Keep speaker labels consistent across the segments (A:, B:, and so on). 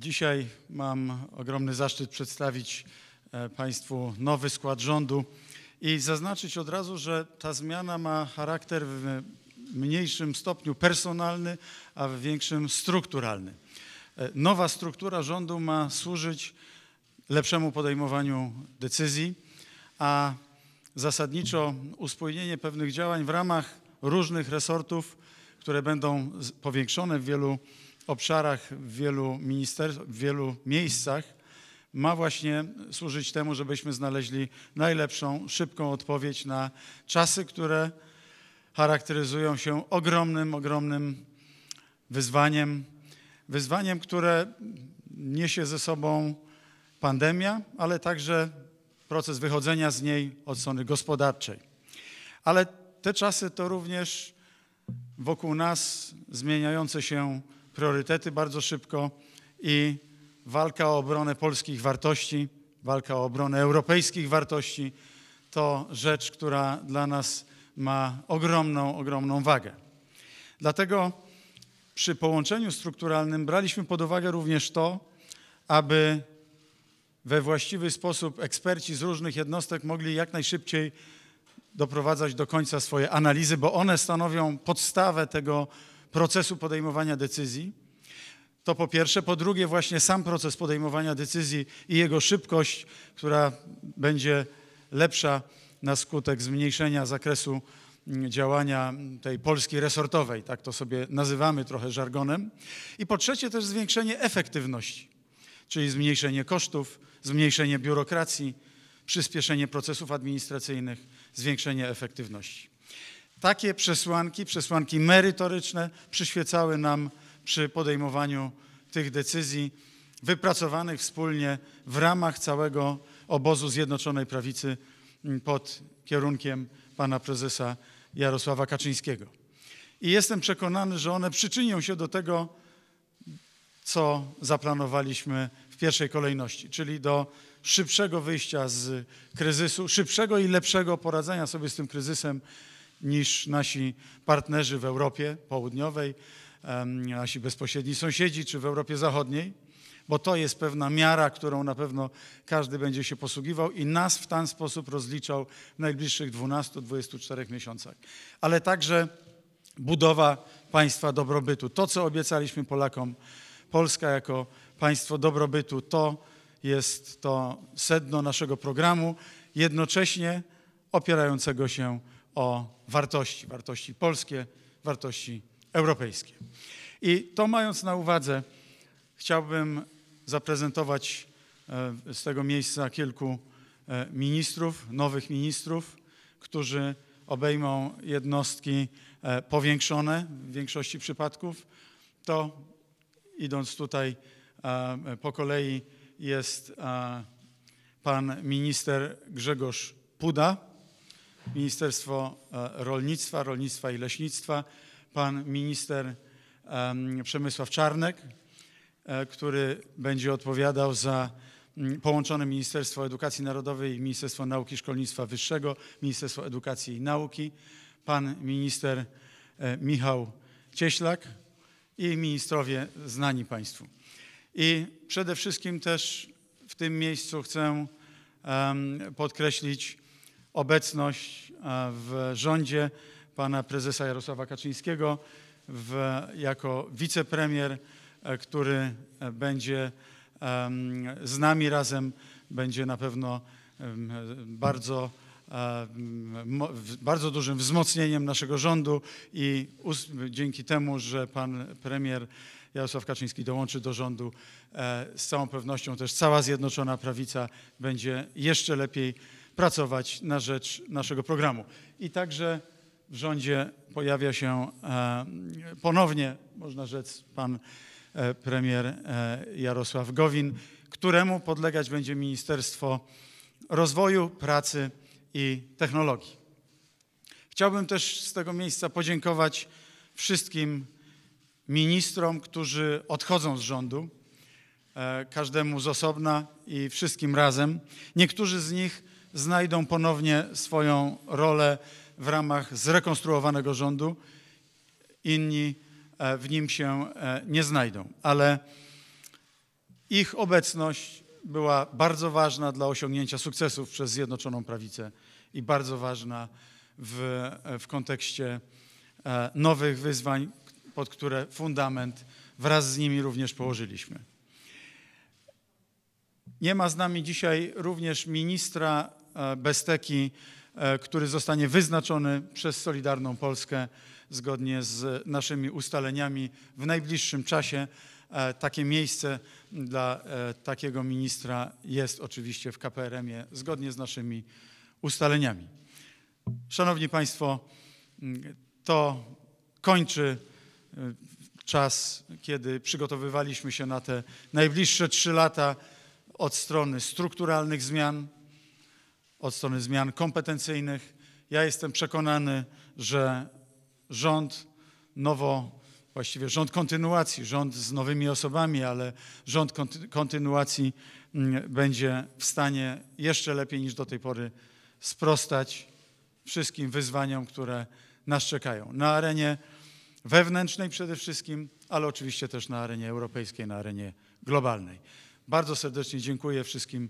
A: Dzisiaj mam ogromny zaszczyt przedstawić e, Państwu nowy skład rządu i zaznaczyć od razu, że ta zmiana ma charakter w mniejszym stopniu personalny, a w większym strukturalny. E, nowa struktura rządu ma służyć lepszemu podejmowaniu decyzji, a zasadniczo uspójnienie pewnych działań w ramach różnych resortów, które będą powiększone w wielu obszarach, w wielu, w wielu miejscach ma właśnie służyć temu, żebyśmy znaleźli najlepszą, szybką odpowiedź na czasy, które charakteryzują się ogromnym, ogromnym wyzwaniem. Wyzwaniem, które niesie ze sobą pandemia, ale także proces wychodzenia z niej od strony gospodarczej. Ale te czasy to również wokół nas zmieniające się priorytety bardzo szybko i walka o obronę polskich wartości, walka o obronę europejskich wartości to rzecz, która dla nas ma ogromną, ogromną wagę. Dlatego przy połączeniu strukturalnym braliśmy pod uwagę również to, aby we właściwy sposób eksperci z różnych jednostek mogli jak najszybciej doprowadzać do końca swoje analizy, bo one stanowią podstawę tego, procesu podejmowania decyzji. To po pierwsze. Po drugie, właśnie sam proces podejmowania decyzji i jego szybkość, która będzie lepsza na skutek zmniejszenia zakresu mm, działania mm, tej Polski resortowej, tak to sobie nazywamy trochę żargonem. I po trzecie, też zwiększenie efektywności, czyli zmniejszenie kosztów, zmniejszenie biurokracji, przyspieszenie procesów administracyjnych, zwiększenie efektywności. Takie przesłanki, przesłanki merytoryczne przyświecały nam przy podejmowaniu tych decyzji wypracowanych wspólnie w ramach całego obozu Zjednoczonej Prawicy mm, pod kierunkiem pana prezesa Jarosława Kaczyńskiego. I jestem przekonany, że one przyczynią się do tego, co zaplanowaliśmy w pierwszej kolejności, czyli do szybszego wyjścia z kryzysu, szybszego i lepszego poradzenia sobie z tym kryzysem niż nasi partnerzy w Europie Południowej, nasi bezpośredni sąsiedzi czy w Europie Zachodniej, bo to jest pewna miara, którą na pewno każdy będzie się posługiwał i nas w ten sposób rozliczał w najbliższych 12-24 miesiącach. Ale także budowa państwa dobrobytu. To, co obiecaliśmy Polakom, Polska jako państwo dobrobytu, to jest to sedno naszego programu, jednocześnie opierającego się o wartości, wartości polskie, wartości europejskie. I to mając na uwadze, chciałbym zaprezentować e, z tego miejsca kilku e, ministrów, nowych ministrów, którzy obejmą jednostki e, powiększone w większości przypadków. To idąc tutaj po kolei jest pan minister Grzegorz Puda, Ministerstwo e, Rolnictwa, Rolnictwa i Leśnictwa, pan minister Przemysław Czarnek, e, który będzie odpowiadał za mm, połączone Ministerstwo Edukacji Narodowej i Ministerstwo Nauki i Szkolnictwa Wyższego, Ministerstwo Edukacji i Nauki, pan minister e, Michał Cieślak i ministrowie znani Państwu. I przede wszystkim też w tym miejscu chcę podkreślić obecność e, w rządzie pana prezesa Jarosława Kaczyńskiego w, jako wicepremier, e, który e, będzie z nami razem, będzie na pewno bardzo, bardzo dużym wzmocnieniem naszego rządu i dzięki temu, że pan premier Jarosław Kaczyński dołączy do rządu, z całą pewnością też cała Zjednoczona Prawica będzie jeszcze lepiej pracować na rzecz naszego programu. I także w rządzie pojawia się e, ponownie, można rzec, pan e, premier e, Jarosław Gowin, któremu podlegać będzie Ministerstwo Rozwoju, Pracy i Technologii. Chciałbym też z tego miejsca podziękować wszystkim ministrom, którzy odchodzą z rządu, każdemu z osobna i wszystkim razem. Niektórzy z nich znajdą ponownie swoją rolę w ramach zrekonstruowanego rządu. Inni e, w nim się e, nie znajdą, ale ich obecność była bardzo ważna dla osiągnięcia sukcesów przez Zjednoczoną Prawicę i bardzo ważna w, e, w kontekście nowych wyzwań, pod które fundament wraz z nimi również położyliśmy. Nie ma z nami dzisiaj również ministra E, Besteki, e, który zostanie wyznaczony przez Solidarną Polskę zgodnie z naszymi ustaleniami w najbliższym czasie. E, takie miejsce dla takiego ministra jest oczywiście w KPRM-ie zgodnie z naszymi ustaleniami. Szanowni Państwo, to kończy czas, kiedy przygotowywaliśmy się na te najbliższe trzy lata od strony strukturalnych zmian, od strony zmian kompetencyjnych. Ja jestem przekonany, że rząd nowo, właściwie rząd kontynuacji, rząd z nowymi osobami, ale rząd kontynuacji mm, będzie w stanie jeszcze lepiej niż do tej pory sprostać wszystkim wyzwaniom, które nas czekają. Na arenie wewnętrznej przede wszystkim, ale oczywiście też na arenie europejskiej, na arenie globalnej. Bardzo serdecznie dziękuję wszystkim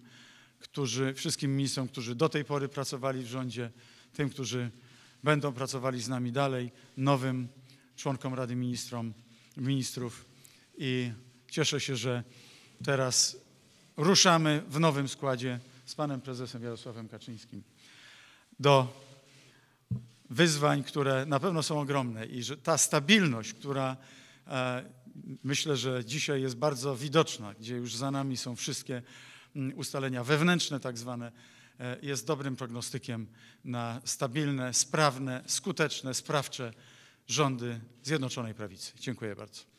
A: którzy, wszystkim ministrom, którzy do tej pory pracowali w rządzie, tym, którzy będą pracowali z nami dalej, nowym członkom Rady Ministrom, Ministrów i cieszę się, że teraz ruszamy w nowym składzie z panem prezesem Jarosławem Kaczyńskim do wyzwań, które na pewno są ogromne i że ta stabilność, która e, myślę, że dzisiaj jest bardzo widoczna, gdzie już za nami są wszystkie ustalenia wewnętrzne, tak zwane, e, jest dobrym prognostykiem na stabilne, sprawne, skuteczne, sprawcze rządy Zjednoczonej Prawicy. Dziękuję bardzo.